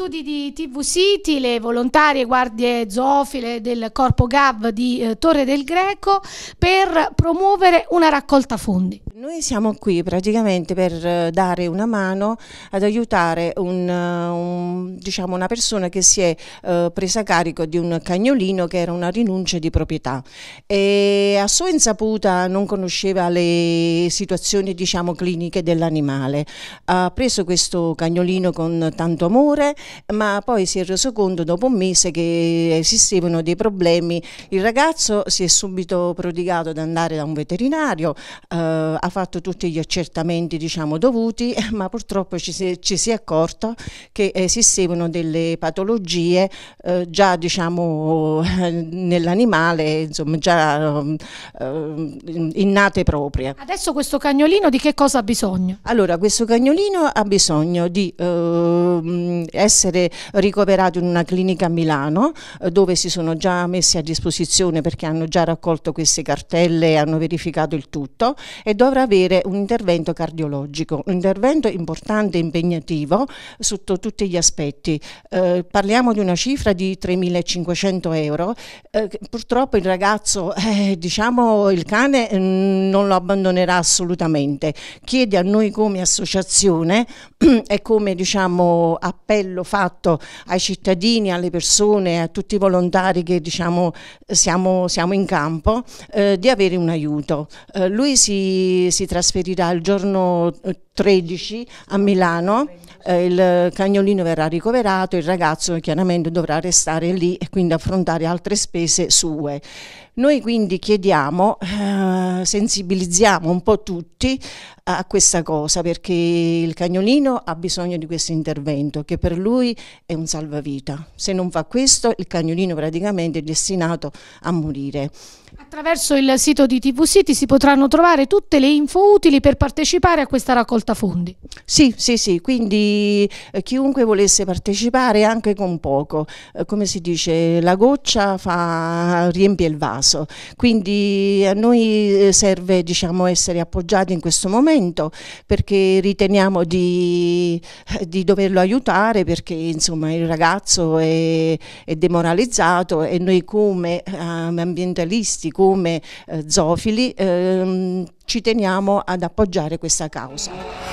studi di TV City, le volontarie guardie zoofile del corpo GAV di eh, Torre del Greco per promuovere una raccolta fondi. Noi siamo qui praticamente per eh, dare una mano ad aiutare un, eh, un, diciamo una persona che si è eh, presa carico di un cagnolino che era una rinuncia di proprietà e a sua insaputa non conosceva le situazioni diciamo, cliniche dell'animale. Ha preso questo cagnolino con tanto amore ma poi si è reso conto dopo un mese che esistevano dei problemi. Il ragazzo si è subito prodigato ad andare da un veterinario eh, a fatto tutti gli accertamenti diciamo, dovuti, ma purtroppo ci si, ci si, è accorto che esistevano delle patologie eh, già diciamo, nell'animale, insomma, già eh, innate proprie. Adesso questo cagnolino di che cosa ha bisogno? Allora, questo cagnolino ha bisogno di eh, essere ricoverato in una clinica a Milano, eh, dove si sono già messi a disposizione perché hanno già raccolto queste cartelle, e hanno verificato il tutto e dovrà avere un intervento cardiologico, un intervento importante e impegnativo sotto tutti gli aspetti. Eh, parliamo di una cifra di 3.500 euro, eh, purtroppo il ragazzo, eh, diciamo il cane mm, non lo abbandonerà assolutamente, chiede a noi come associazione e come diciamo, appello fatto ai cittadini, alle persone, a tutti i volontari che diciamo, siamo, siamo in campo, eh, di avere un aiuto. Eh, lui si si trasferirà il giorno 13 eh, a Milano, eh, il cagnolino verrà ricoverato, il ragazzo chiaramente dovrà restare lì e quindi affrontare altre spese sue. Noi quindi chiediamo, eh, sensibilizziamo un po' tutti a questa cosa perché il cagnolino ha bisogno di questo intervento che per lui è un salvavita. Se non fa questo il cagnolino praticamente è destinato a morire. Attraverso il sito di TV City si potranno trovare tutte le info utili per partecipare a questa raccolta fondi. Sì, sì, sì, quindi eh, chiunque volesse partecipare anche con poco, eh, come si dice, la goccia fa, riempie il vaso, quindi a noi eh, serve diciamo, essere appoggiati in questo momento momento perché riteniamo di, di doverlo aiutare perché insomma, il ragazzo è, è, demoralizzato e noi come um, ambientalisti, come uh, zoofili, um, ci teniamo ad appoggiare questa causa.